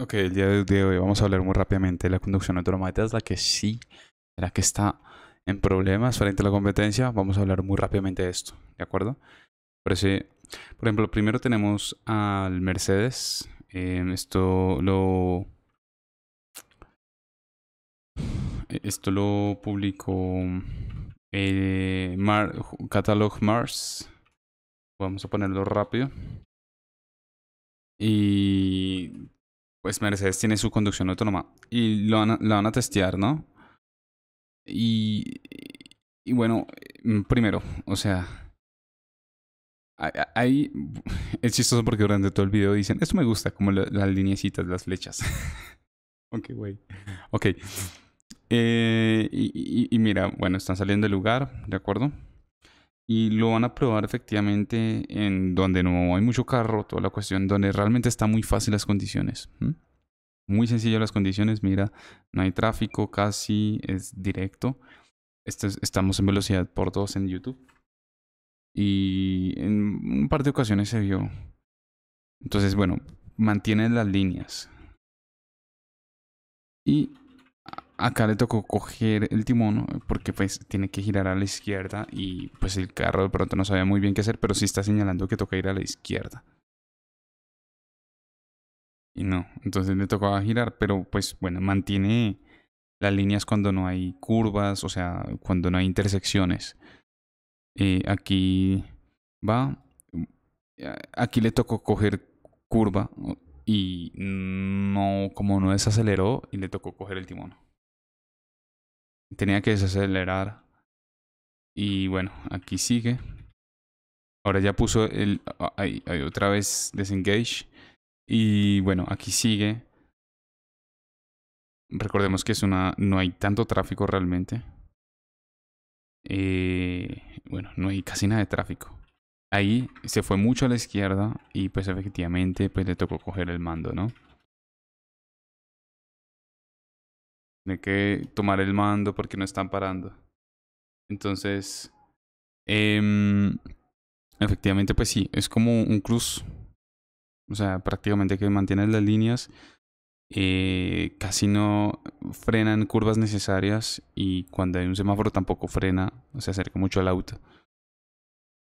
Ok, el día de hoy vamos a hablar muy rápidamente de la conducción automática, es la que sí, la que está en problemas frente a la competencia. Vamos a hablar muy rápidamente de esto, ¿de acuerdo? Por, por ejemplo, primero tenemos al Mercedes. Em, esto lo. Esto lo publicó el eh, Catalog Mars. Vamos a ponerlo rápido. Y pues Mercedes tiene su conducción autónoma y lo van a, la van a testear, ¿no? Y, y bueno, mm, primero, o sea, ahí es chistoso porque durante todo el video dicen, esto me gusta, como la, las lineecitas, las flechas. ok, güey. Ok. Eh, y, y mira, bueno, están saliendo del lugar, ¿de acuerdo? y lo van a probar efectivamente en donde no hay mucho carro, toda la cuestión, donde realmente está muy fácil las condiciones. Muy sencillo las condiciones, mira, no hay tráfico, casi es directo. Este estamos en velocidad por dos en YouTube. Y en un par de ocasiones se vio. Entonces, bueno, mantienen las líneas. Y acá le tocó coger el timón porque pues tiene que girar a la izquierda y pues el carro de pronto no sabía muy bien qué hacer, pero sí está señalando que toca ir a la izquierda. Y no, entonces le tocaba girar, pero pues bueno, mantiene las líneas cuando no hay curvas, o sea, cuando no hay intersecciones. Eh, aquí va, aquí le tocó coger curva y no, como no desaceleró y le tocó coger el timón. Tenía que desacelerar. Y bueno, aquí sigue. Ahora ya puso el... Ah, ahí, otra vez Desengage. Y bueno, aquí sigue. Recordemos que es una... No hay tanto tráfico realmente. Eh, bueno, no hay casi nada de tráfico. Ahí se fue mucho a la izquierda y pues efectivamente pues le tocó coger el mando, ¿no? Tiene que tomar el mando porque no están parando. Entonces, em, efectivamente, pues sí, es como un cruz. O sea, prácticamente que mantienen las líneas. Eh, casi no frenan curvas necesarias y cuando hay un semáforo tampoco frena, o se acerca mucho al auto.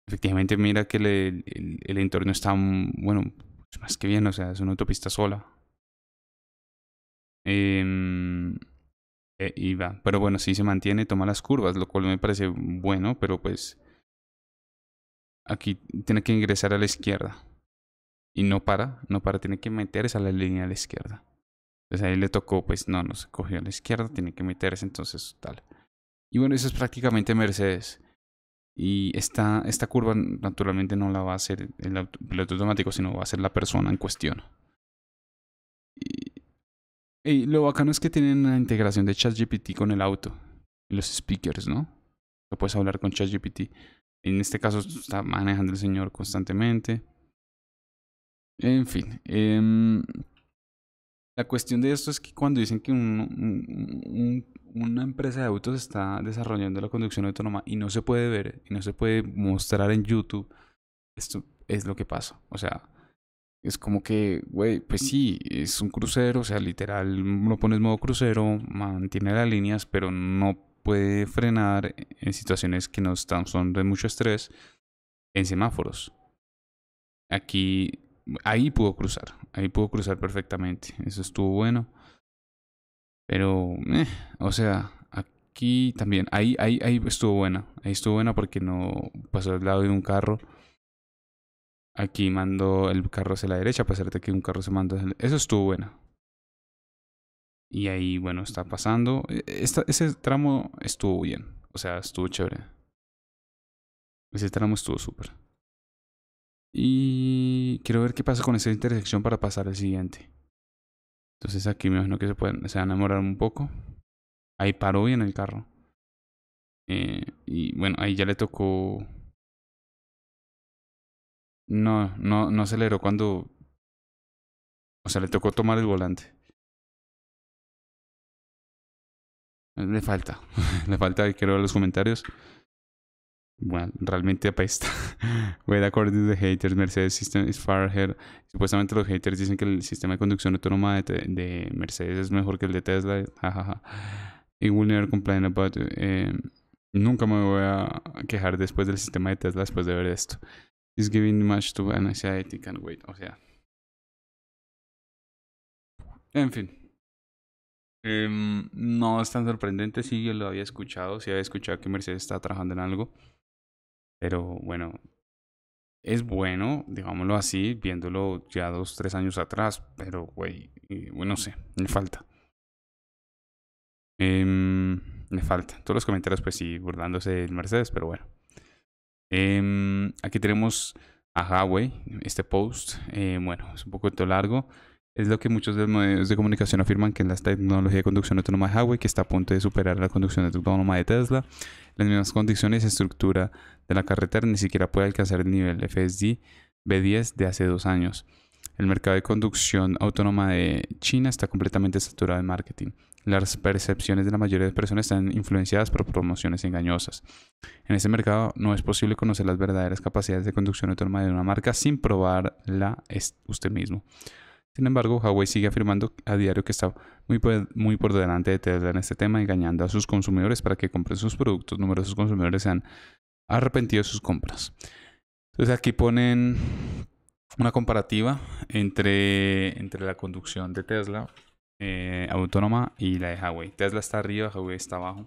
Efectivamente, mira que el, entorno está, mm, bueno, pues más que bien, o sea, es una autopista sola. Eh, eh, y va. Pero bueno, si se mantiene, toma las curvas, lo cual me parece bueno, pero pues aquí tiene que ingresar a la izquierda. Y no para, no para, tiene que meterse a la línea de la izquierda. Entonces pues ahí le tocó, pues no, no se cogió a la izquierda, tiene que meterse, entonces tal. Y bueno, eso es prácticamente Mercedes. Y esta, esta curva naturalmente no la va a hacer el piloto automático, sino va a ser la persona en cuestión. Y lo bacano es que tienen la integración de ChatGPT con el auto. Y los speakers, ¿no? Lo puedes hablar con ChatGPT. En este caso está manejando el señor constantemente. En fin. Em, la cuestión de esto es que cuando dicen que una empresa de autos está desarrollando la conducción autónoma y no se puede ver y no se puede mostrar en YouTube, esto es lo que pasa. O sea, es como que, güey, pues mm. sí, es un crucero, o sea, literal, lo pones modo crucero, mantiene las líneas, pero no puede frenar en situaciones que no están, son de mucho estrés, en semáforos. Aquí, ahí pudo cruzar, ahí pudo cruzar perfectamente, eso estuvo bueno. Pero, eh, o sea, aquí también, ahí, ahí, ahí estuvo buena, ahí estuvo buena porque no pasó al lado de un carro Aquí mando el carro hacia la derecha, a pesar de que un carro se manda hacia Eso estuvo bueno. Y ahí, bueno, está pasando. E, ese tramo estuvo bien. O sea, estuvo chévere. Ese tramo estuvo súper. Y quiero ver qué pasa con esa intersección para pasar al siguiente. Entonces aquí me imagino que se, pueden, se van a enamorar un poco. Ahí paró bien el carro. Eh, y bueno, ahí ya le tocó no, no, no aceleró cuando. O sea, le tocó tomar el volante. Le falta. le falta, quiero ver los comentarios. Bueno, realmente apesta. Wait, according to the haters, Mercedes system is far ahead. Supuestamente los haters dicen que el sistema de conducción autónoma de, de Mercedes es mejor que el de Tesla. Y will never complain about. Eh, nunca me voy a quejar después del sistema de Tesla después de ver esto is giving much to can wait. O sea. En fin. Em, no es tan sorprendente, sí, yo lo había escuchado, sí había escuchado que Mercedes está trabajando en algo. Pero bueno, es bueno, digámoslo así, viéndolo ya dos, tres años atrás, pero güey, eh, no sé, me falta. me em, falta. Todos los comentarios, pues sí, burlándose del Mercedes, pero bueno. Em, aquí tenemos a Huawei, este post, eh, bueno, es un poquito largo. Es lo que muchos de los medios de comunicación afirman que en la tecnología de conducción autónoma de Huawei, que está a punto de superar la conducción autónoma de Tesla. Las mismas condiciones y estructura de la carretera ni siquiera puede alcanzar el nivel FSD B10 de hace dos años. El mercado de conducción autónoma de China está completamente saturado de marketing. Las percepciones de la mayoría de personas están influenciadas por promociones engañosas. En ese mercado no es posible conocer las verdaderas capacidades de conducción autónoma de una marca sin probarla usted mismo. Sin embargo, Huawei sigue afirmando a diario que está muy por, muy por delante de Tesla en este tema, engañando a sus consumidores para que compren sus productos. Numerosos consumidores se han arrepentido de sus compras. Entonces aquí ponen una comparativa entre, entre la conducción de Tesla eh, autónoma y la de Huawei. Tesla está arriba, Huawei está abajo.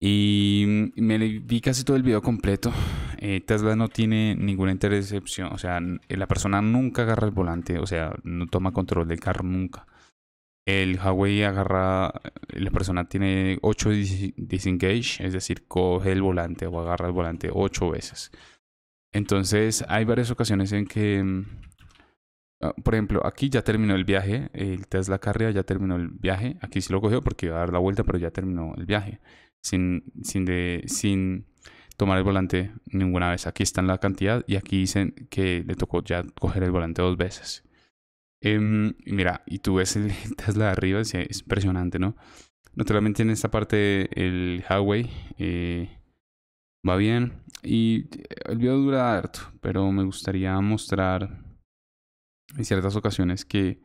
Y me vi casi todo el video completo. Eh, Tesla no tiene ninguna intercepción, o sea, eh, la persona nunca agarra el volante, o sea, no toma control del carro nunca. El Huawei agarra, la persona tiene 8 disengage, es decir, coge el volante o agarra el volante 8 veces. Entonces, hay varias ocasiones en que, mm, ah, por ejemplo, aquí ya terminó el viaje, el Tesla Carrera ya terminó el viaje, aquí sí lo cogió porque iba a dar la vuelta, pero ya terminó el viaje, sin, sin, de, sin tomar el volante ninguna vez. Aquí está en la cantidad y aquí dicen que le tocó ya coger el volante dos veces. Em, mira, y tú ves el Tesla de arriba, es, impresionante, ¿no? Naturalmente, en esta parte el highway, eh, va bien. Y eh, el video dura harto, pero me gustaría mostrar en ciertas ocasiones que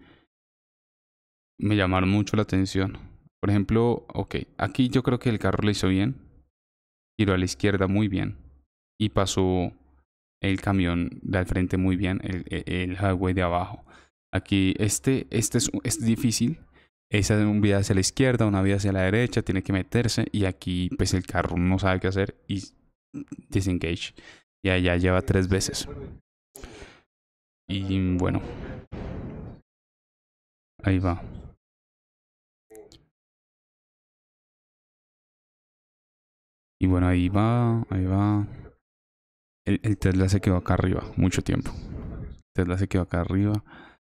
me llamaron mucho la atención. Por ejemplo, ok, aquí yo creo que el carro lo hizo bien. Giró a la izquierda muy bien. Y pasó el camión de al frente muy bien, el, e, el, highway de abajo. Aquí este, este es, difícil. Esa es un vía hacia la izquierda, una vía hacia la derecha, tiene que meterse y aquí pues el carro no sabe qué hacer y disengage. Ya, ya lleva tres veces. Y bueno. Ahí va. Y bueno, ahí va, ahí va. El, Tesla se quedó acá arriba, mucho tiempo. Tesla se quedó acá arriba.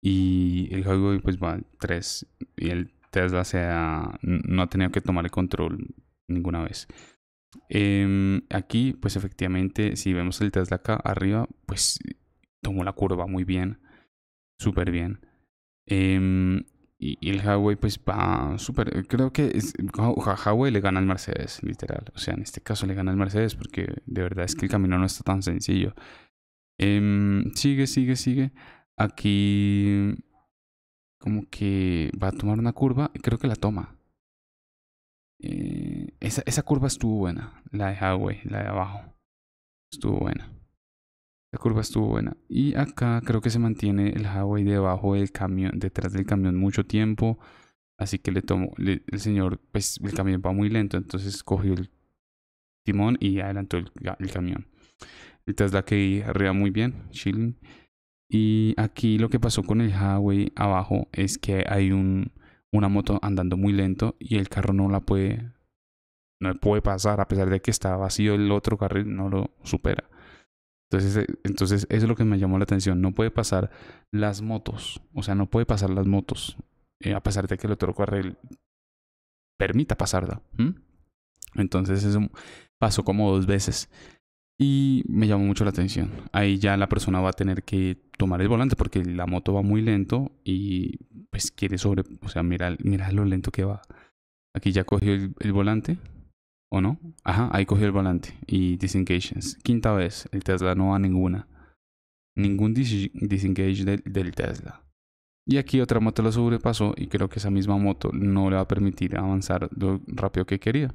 Y el juego pues va Tres Y el Tesla se no ha tenido que tomar el control ninguna vez. Em, aquí, pues efectivamente, si vemos el Tesla acá arriba, pues tomó la curva muy bien, súper bien. Em, y, el Huawei, pues va súper. Creo que es, Huawei le gana al Mercedes, literal. O sea, en este caso le gana al Mercedes porque de verdad es que el camino no está tan sencillo. Em, sigue, sigue, sigue. Aquí, como que va a tomar una curva, creo que la toma. Eh, esa, curva estuvo buena, la de Huawei. la de abajo. Estuvo buena. La curva estuvo buena. Y acá creo que se mantiene el highway debajo del camión, detrás del camión mucho tiempo. Así que le tomó, el señor, pues el camión va muy lento, entonces cogió el timón y adelantó el, camión. El Tesla que arriba muy bien, chilling. Y aquí lo que pasó con el highway abajo es que hay un una moto andando muy lento y el carro no la puede no puede pasar a pesar de que está vacío el otro carril no lo supera entonces, eh, entonces eso es lo que me llamó la atención no puede pasar las motos o sea no puede pasar las motos eh, a pesar de que el otro carril permita pasarla entonces eso pasó como dos veces y me llamó mucho la atención. Ahí ya la persona va a tener que tomar el volante porque la moto va muy lento y pues quiere sobre... O sea, mira, lo lento que va. Aquí ya cogió el, volante. ¿O no? Ajá, ahí cogió el volante. Y disengage, Quinta vez, el Tesla no va a ninguna. Ningún disengage del, del Tesla. Y aquí otra moto lo sobrepasó y creo que esa misma moto no le va a permitir avanzar lo rápido que quería.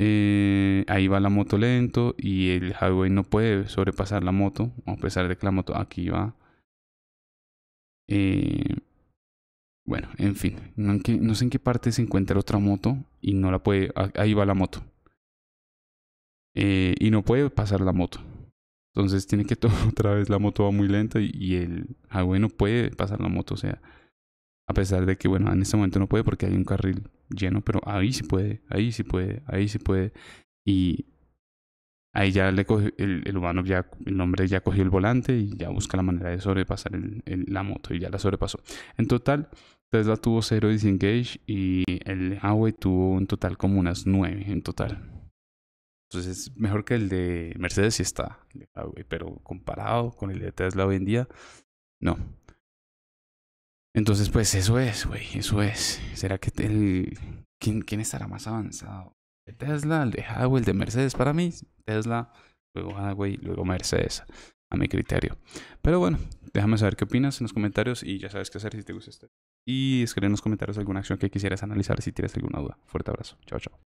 Eh, ahí va la moto lento y el highway no puede sobrepasar la moto, a pesar de que la moto aquí va. Eh, bueno, en fin, no, sé en qué parte se encuentra otra moto y no la puede, ahí va la moto. Eh, y no puede pasar la moto. Entonces tiene que otra vez, la moto va muy lenta y, y el highway no puede pasar la moto, o sea, a pesar de que, bueno, en este momento no puede porque hay un carril lleno, pero ahí sí puede, ahí sí puede, ahí sí puede. Y ahí ya le cogió, el, humano, ya, el hombre ya cogió el volante y ya busca la manera de sobrepasar la moto y ya la sobrepasó. En total, Tesla tuvo cero disengage y el Huawei tuvo en total como unas nueve en total. Entonces, es mejor que el de Mercedes sí está, pero comparado con el de Tesla hoy en día, no. Entonces, pues eso es, güey, eso es. ¿Será que el... ¿Quién, estará más avanzado? ¿El Tesla, el de Huawei, el de Mercedes? Para mí, Tesla, luego Huawei, luego Mercedes, a mi criterio. Pero bueno, déjame saber qué opinas en los comentarios y ya sabes qué hacer si te gusta esto. Y escribe en los comentarios alguna acción que quisieras analizar si tienes alguna duda. Fuerte abrazo. Chao, chao.